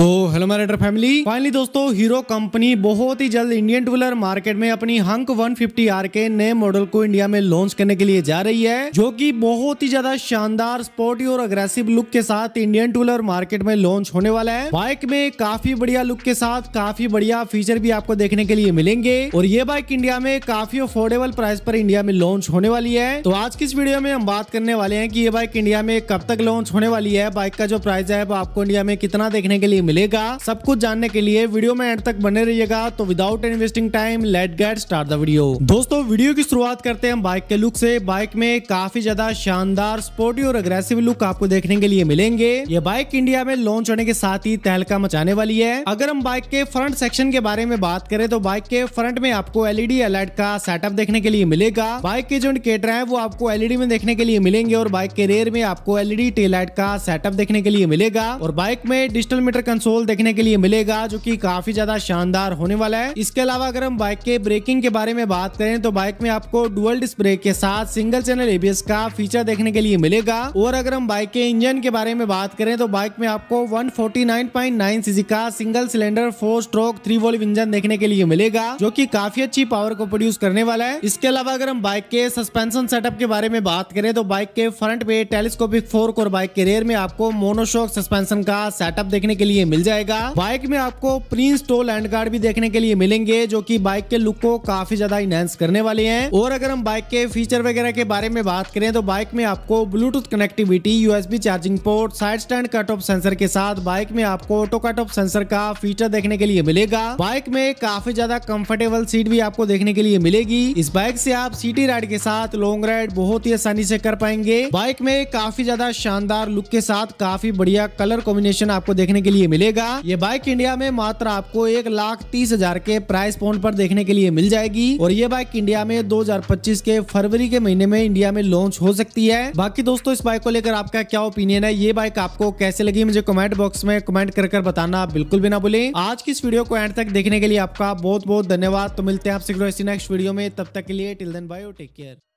तो hello my rider family finally दोस्तों Hero company बहुत ही जल्द इंडियन टू मार्केट में अपनी हंक 150 आर के नए मॉडल को इंडिया में लॉन्च करने के लिए जा रही है जो कि बहुत ही ज्यादा शानदार स्पोर्टी और अग्रेसिव लुक के साथ इंडियन टू मार्केट में लॉन्च होने वाला है बाइक में काफी बढ़िया लुक के साथ काफी बढ़िया फीचर भी आपको देखने के लिए मिलेंगे और ये बाइक इंडिया में काफी अफोर्डेबल प्राइस पर इंडिया में लॉन्च होने वाली है तो आज की इस वीडियो में हम बात करने वाले हैं की ये बाइक इंडिया में कब तक लॉन्च होने वाली है बाइक का जो प्राइस है वो आपको इंडिया में कितना देखने के लिए मिलेगा सब कुछ जानने के लिए वीडियो में एंड तक बने रहिएगा तो without investing time let get start दीडियो दोस्तों वीडियो की शुरुआत करते हैं बाइक के लुक से बाइक में काफी ज्यादा शानदार स्पोर्टी और अग्रेसिव लुक आपको देखने के लिए मिलेंगे ये बाइक इंडिया में लॉन्च होने के साथ ही तहलका मचाने वाली है अगर हम बाइक के फ्रंट सेक्शन के बारे में बात करें तो बाइक के फ्रंट में आपको एलईडी अलर्ट का सेटअप देखने के लिए मिलेगा बाइक के जो इंडिकेटर है वो आपको एलईडी में देखने के लिए मिलेंगे और बाइक के रेयर में आपको एलईडी टेल लाइट का सेटअप देखने के लिए मिलेगा और बाइक में डिजिटल मीटर कंसोल देखने के लिए मिलेगा जो की काफी ज्यादा शानदार होने वाला है इसके अलावा अगर हम बाइक के ब्रेकिंग के बारे में बात करें तो बाइक में आपको डुअल डिस्प्ले के साथ सिंगल चैनल एबीएस का फीचर देखने के लिए मिलेगा और अगर हम बाइक के इंजन के बारे में बात करें तो बाइक में आपको वन सीसी का single cylinder four stroke three valve engine देखने के लिए मिलेगा जो की काफी अच्छी पावर को प्रोड्यूस करने वाला है इसके अलावा अगर हम बाइक के सस्पेंशन सेटअप के बारे में बात करें तो बाइक के फ्रंट पे टेलीस्कोपिक फोर्क और बाइक के रेयर में आपको मोनोशोक सस्पेंशन का सेटअप देखने के लिए लिए मिल जाएगा बाइक में आपको प्रिंस टोल हैंड गार्ड भी देखने के लिए मिलेंगे जो की बाइक के लुक को काफी ज्यादा इनहेंस करने वाले हैं और अगर हम बाइक के फीचर वगैरह के बारे में बात करें तो बाइक में आपको Bluetooth connectivity USB charging port side stand cut off sensor के साथ बाइक में आपको ऑटो कट ऑफ सेंसर का फीचर देखने के लिए मिलेगा बाइक में काफी ज्यादा कम्फर्टेबल सीट भी आपको देखने के लिए मिलेगी इस बाइक से आप सिटी राइड के साथ लॉन्ग राइड बहुत ही आसानी से कर पाएंगे बाइक में काफी ज्यादा शानदार लुक के साथ काफी बढ़िया कलर कॉम्बिनेशन आपको देखने के लिए मिलेगा ये बाइक इंडिया में मात्र आपको एक लाख तीस हजार के प्राइस पॉइंट पर देखने के लिए मिल जाएगी और ये बाइक इंडिया में 2025 के फरवरी के महीने में इंडिया में लॉन्च हो सकती है बाकी दोस्तों इस बाइक को लेकर आपका क्या ओपिनियन है ये बाइक आपको कैसे लगी मुझे कमेंट बॉक्स में कमेंट कर कर बताना बिल्कुल भी ना भूले आज की इस वीडियो को एंड तक देखने के लिए आपका बहुत बहुत धन्यवाद तो मिलते हैं आपसे नेक्स्ट वीडियो में तब तक के लिए टिल देन टेक केयर